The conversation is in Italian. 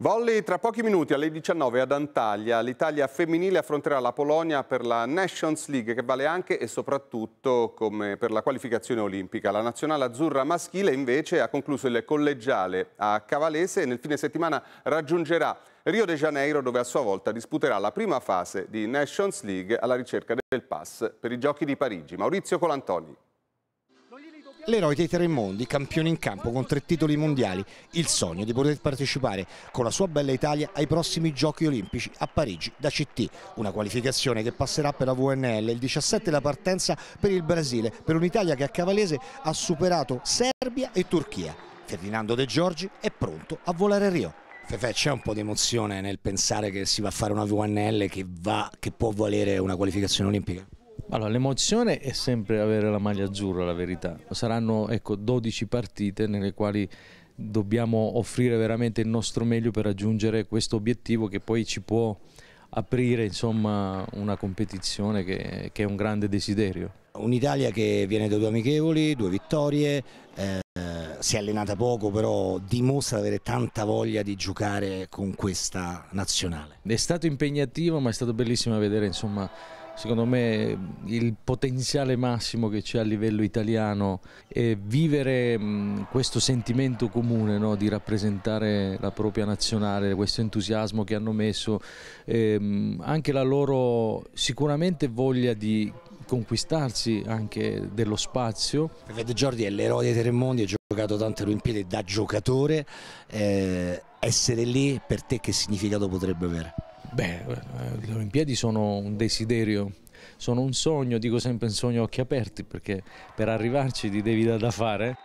Volli tra pochi minuti alle 19 ad Antalya. L'Italia femminile affronterà la Polonia per la Nations League che vale anche e soprattutto per la qualificazione olimpica. La nazionale azzurra maschile invece ha concluso il collegiale a Cavalese e nel fine settimana raggiungerà Rio de Janeiro dove a sua volta disputerà la prima fase di Nations League alla ricerca del pass per i giochi di Parigi. Maurizio Colantoni l'eroe dei tre mondi, campione in campo con tre titoli mondiali, il sogno di poter partecipare con la sua bella Italia ai prossimi giochi olimpici a Parigi da CT, una qualificazione che passerà per la VNL, il 17 la partenza per il Brasile, per un'Italia che a Cavalese ha superato Serbia e Turchia. Ferdinando De Giorgi è pronto a volare a Rio. Fefe, c'è un po' di emozione nel pensare che si va a fare una VNL che, va, che può valere una qualificazione olimpica? Allora, l'emozione è sempre avere la maglia azzurra, la verità. Saranno ecco, 12 partite nelle quali dobbiamo offrire veramente il nostro meglio per raggiungere questo obiettivo che poi ci può aprire insomma, una competizione che, che è un grande desiderio. Un'Italia che viene da due amichevoli, due vittorie, eh, si è allenata poco, però dimostra di avere tanta voglia di giocare con questa nazionale. È stato impegnativo, ma è stato bellissimo vedere, insomma, secondo me il potenziale massimo che c'è a livello italiano e vivere mh, questo sentimento comune no, di rappresentare la propria nazionale, questo entusiasmo che hanno messo, ehm, anche la loro sicuramente voglia di conquistarsi anche dello spazio. Fede Giordi è l'eroe dei tre mondi, ha giocato tante Olimpiadi da giocatore, eh, essere lì per te che significato potrebbe avere? Beh, le Olimpiadi sono un desiderio, sono un sogno, dico sempre un sogno a occhi aperti perché per arrivarci ti devi dare da fare.